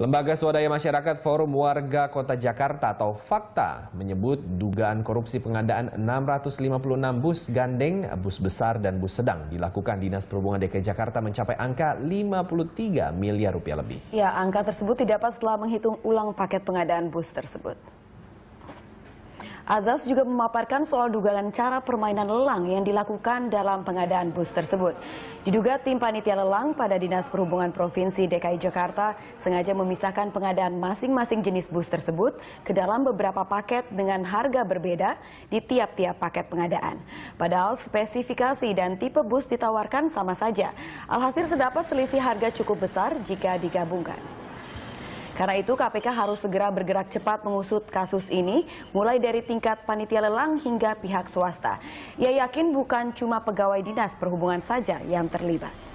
Lembaga Swadaya Masyarakat Forum Warga Kota Jakarta atau Fakta menyebut dugaan korupsi pengadaan 656 bus gandeng, bus besar dan bus sedang dilakukan Dinas Perhubungan DKI Jakarta mencapai angka 53 miliar rupiah lebih. Ya, angka tersebut didapat setelah menghitung ulang paket pengadaan bus tersebut. Azas juga memaparkan soal dugaan cara permainan lelang yang dilakukan dalam pengadaan bus tersebut. Diduga tim panitia lelang pada Dinas Perhubungan Provinsi DKI Jakarta sengaja memisahkan pengadaan masing-masing jenis bus tersebut ke dalam beberapa paket dengan harga berbeda di tiap-tiap paket pengadaan. Padahal spesifikasi dan tipe bus ditawarkan sama saja. Alhasil terdapat selisih harga cukup besar jika digabungkan. Karena itu KPK harus segera bergerak cepat mengusut kasus ini mulai dari tingkat panitia lelang hingga pihak swasta. Ia yakin bukan cuma pegawai dinas perhubungan saja yang terlibat.